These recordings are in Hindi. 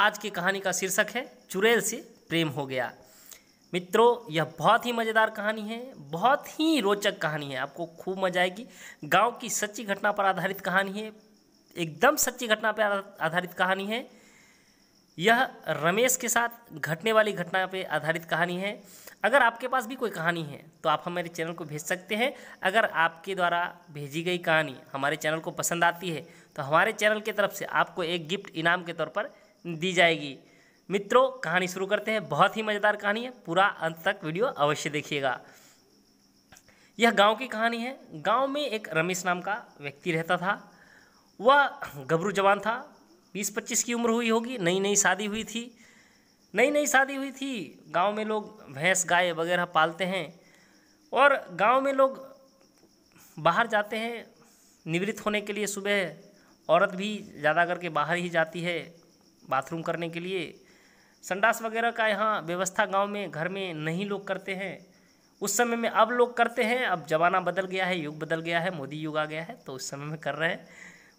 आज की कहानी का शीर्षक है चुड़ैल से प्रेम हो गया मित्रों यह बहुत ही मज़ेदार कहानी है बहुत ही रोचक कहानी है आपको खूब मजा आएगी गांव की सच्ची घटना पर आधारित कहानी है एकदम सच्ची घटना पर आधारित कहानी है यह रमेश के साथ घटने वाली घटना पर आधारित कहानी है अगर आपके पास भी कोई कहानी है तो आप हमारे चैनल को भेज सकते हैं अगर आपके द्वारा भेजी गई कहानी हमारे चैनल को पसंद आती है तो हमारे चैनल की तरफ से आपको एक गिफ्ट इनाम के तौर पर दी जाएगी मित्रों कहानी शुरू करते हैं बहुत ही मज़ेदार कहानी है पूरा अंत तक वीडियो अवश्य देखिएगा यह गांव की कहानी है गांव में एक रमेश नाम का व्यक्ति रहता था वह गबरू जवान था बीस पच्चीस की उम्र हुई होगी नई नई शादी हुई थी नई नई शादी हुई थी गांव में लोग भैंस गाय वगैरह पालते हैं और गांव में लोग बाहर जाते हैं निवृत्त होने के लिए सुबह औरत भी ज़्यादा करके बाहर ही जाती है बाथरूम करने के लिए संडास वगैरह का यहाँ व्यवस्था गांव में घर में नहीं लोग करते हैं उस समय में अब लोग करते हैं अब जमाना बदल गया है युग बदल गया है मोदी युग आ गया है तो उस समय में कर रहे हैं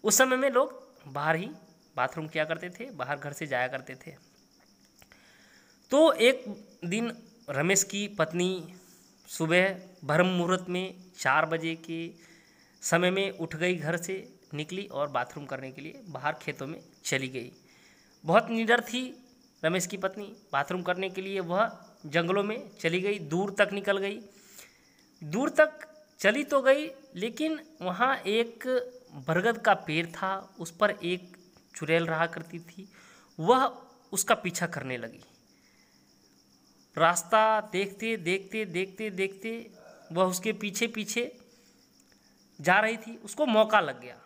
उस समय में लोग बाहर ही बाथरूम किया करते थे बाहर घर से जाया करते थे तो एक दिन रमेश की पत्नी सुबह ब्रह्म मुहूर्त में चार बजे के समय में उठ गई घर से निकली और बाथरूम करने के लिए बाहर खेतों में चली गई बहुत निडर थी रमेश की पत्नी बाथरूम करने के लिए वह जंगलों में चली गई दूर तक निकल गई दूर तक चली तो गई लेकिन वहाँ एक बरगद का पेड़ था उस पर एक चुड़ैल रहा करती थी वह उसका पीछा करने लगी रास्ता देखते देखते देखते देखते वह उसके पीछे पीछे जा रही थी उसको मौका लग गया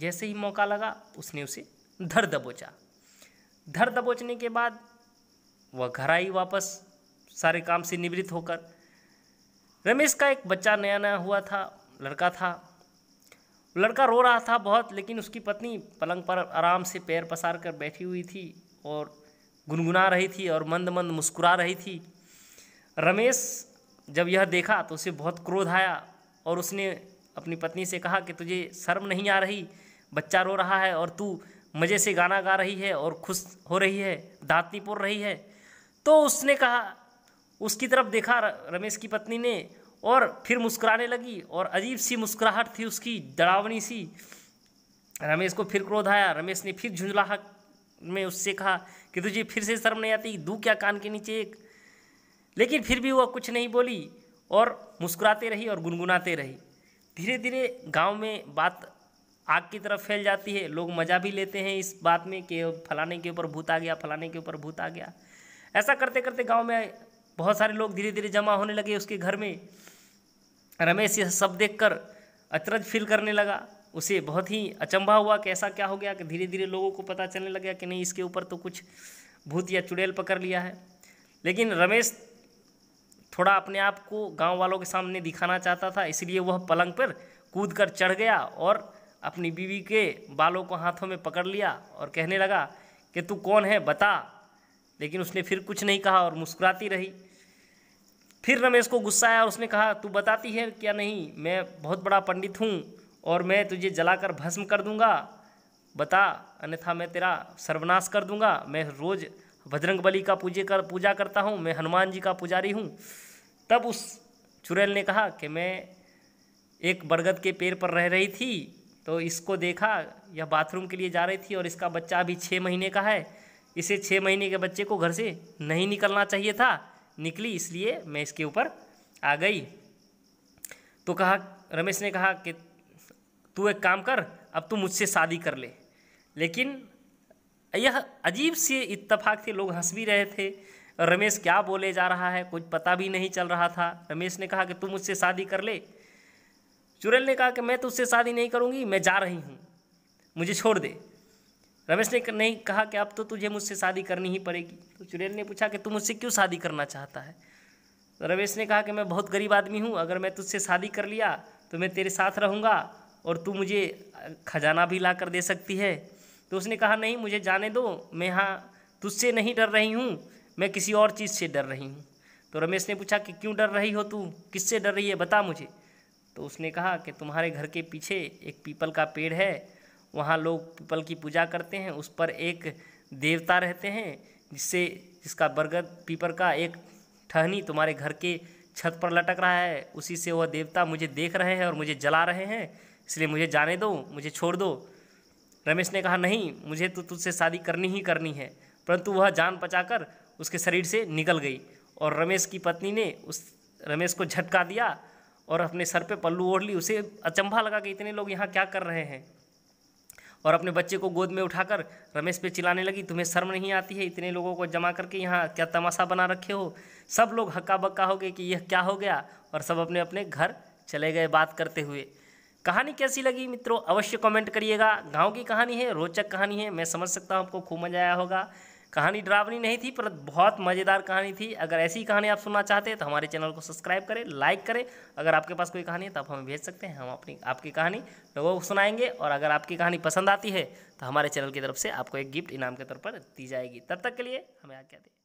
जैसे ही मौका लगा उसने उसे धर दबोचा धर दबोचने के बाद वह घर आई वापस सारे काम से निवृत्त होकर रमेश का एक बच्चा नया नया हुआ था लड़का था लड़का रो रहा था बहुत लेकिन उसकी पत्नी पलंग पर आराम से पैर पसार कर बैठी हुई थी और गुनगुना रही थी और मंद मंद मुस्कुरा रही थी रमेश जब यह देखा तो उसे बहुत क्रोध आया और उसने अपनी पत्नी से कहा कि तुझे शर्म नहीं आ रही बच्चा रो रहा है और तू मज़े से गाना गा रही है और खुश हो रही है दाँतनी पोर रही है तो उसने कहा उसकी तरफ देखा रमेश की पत्नी ने और फिर मुस्कुराने लगी और अजीब सी मुस्कुराहट थी उसकी डरावनी सी रमेश को फिर क्रोध आया रमेश ने फिर झुंझलाहट में उससे कहा कि तुझे फिर से शर्म नहीं आती दू क्या कान के नीचे एक लेकिन फिर भी वह कुछ नहीं बोली और मुस्कुराते रही और गुनगुनाते रही धीरे धीरे गांव में बात आग की तरफ फैल जाती है लोग मज़ा भी लेते हैं इस बात में कि फलाने के ऊपर भूत आ गया फलाने के ऊपर भूत आ गया ऐसा करते करते गाँव में बहुत सारे लोग धीरे धीरे जमा होने लगे उसके घर में रमेश यह सब देख कर अचरज फील करने लगा उसे बहुत ही अचंभा हुआ कि ऐसा क्या हो गया कि धीरे धीरे लोगों को पता चलने लगा कि नहीं इसके ऊपर तो कुछ भूत या चुड़ैल पकड़ लिया है लेकिन रमेश थोड़ा अपने आप को गांव वालों के सामने दिखाना चाहता था इसलिए वह पलंग पर कूद कर चढ़ गया और अपनी बीवी के बालों को हाथों में पकड़ लिया और कहने लगा कि तू कौन है बता लेकिन उसने फिर कुछ नहीं कहा और मुस्कुराती रही फिर रमेश को गुस्सा आया और उसने कहा तू बताती है क्या नहीं मैं बहुत बड़ा पंडित हूँ और मैं तुझे जलाकर भस्म कर दूंगा बता अन्यथा मैं तेरा सर्वनाश कर दूंगा मैं रोज़ भजरंग बली का पूजे कर पूजा करता हूँ मैं हनुमान जी का पुजारी हूँ तब उस चुड़ैल ने कहा कि मैं एक बरगद के पेड़ पर रह रही थी तो इसको देखा यह बाथरूम के लिए जा रही थी और इसका बच्चा अभी छः महीने का है इसे छः महीने के बच्चे को घर से नहीं निकलना चाहिए था निकली इसलिए मैं इसके ऊपर आ गई तो कहा रमेश ने कहा कि तू एक काम कर अब तू मुझसे शादी कर ले लेकिन यह अजीब सी इत्तफाक थे लोग हंस भी रहे थे रमेश क्या बोले जा रहा है कुछ पता भी नहीं चल रहा था रमेश ने कहा कि तू मुझसे शादी कर ले चुरल ने कहा कि मैं तो उससे शादी नहीं करूँगी मैं जा रही हूँ मुझे छोड़ दे रमेश ने नहीं कहा कि अब तो तुझे मुझसे शादी करनी ही पड़ेगी तो चुड़ैल ने पूछा कि तू मुझसे क्यों शादी करना चाहता है तो रमेश ने कहा कि मैं बहुत गरीब आदमी हूँ अगर मैं तुझसे शादी कर लिया तो मैं तेरे साथ रहूँगा और तू मुझे खजाना भी ला कर दे सकती है तो उसने कहा नहीं मुझे जाने दो मैं यहाँ तुझसे नहीं डर रही हूँ मैं किसी और चीज़ से डर रही हूँ तो रमेश ने पूछा कि क्यों डर रही हो तू किससे डर रही है बता मुझे तो उसने कहा कि तुम्हारे घर के पीछे एक पीपल का पेड़ है वहाँ लोग पीपल की पूजा करते हैं उस पर एक देवता रहते हैं जिससे जिसका बरगद पीपल का एक ठहनी तुम्हारे घर के छत पर लटक रहा है उसी से वह देवता मुझे देख रहे हैं और मुझे जला रहे हैं इसलिए मुझे जाने दो मुझे छोड़ दो रमेश ने कहा नहीं मुझे तो तुझसे शादी करनी ही करनी है परंतु वह जान बचाकर उसके शरीर से निकल गई और रमेश की पत्नी ने उस रमेश को झटका दिया और अपने सर पे पल्लू ओढ़ ली उसे अचंभा लगा कि इतने लोग यहाँ क्या कर रहे हैं और अपने बच्चे को गोद में उठाकर रमेश पे चिल्लाने लगी तुम्हें शर्म नहीं आती है इतने लोगों को जमा करके यहाँ क्या तमाशा बना रखे हो सब लोग हक्का बक्का हो गए कि यह क्या हो गया और सब अपने अपने घर चले गए बात करते हुए कहानी कैसी लगी मित्रों अवश्य कमेंट करिएगा गांव की कहानी है रोचक कहानी है मैं समझ सकता हूँ आपको खूब मजा आया होगा कहानी ड्रावनी नहीं थी पर बहुत मज़ेदार कहानी थी अगर ऐसी कहानी आप सुनना चाहते हैं तो हमारे चैनल को सब्सक्राइब करें लाइक करें अगर आपके पास कोई कहानी है तो आप हमें भेज सकते हैं हम अपनी आपकी कहानी लोगों को सुनाएंगे और अगर आपकी कहानी पसंद आती है तो हमारे चैनल की तरफ से आपको एक गिफ्ट इनाम के तौर पर दी जाएगी तब तक के लिए हमें आज क्या दें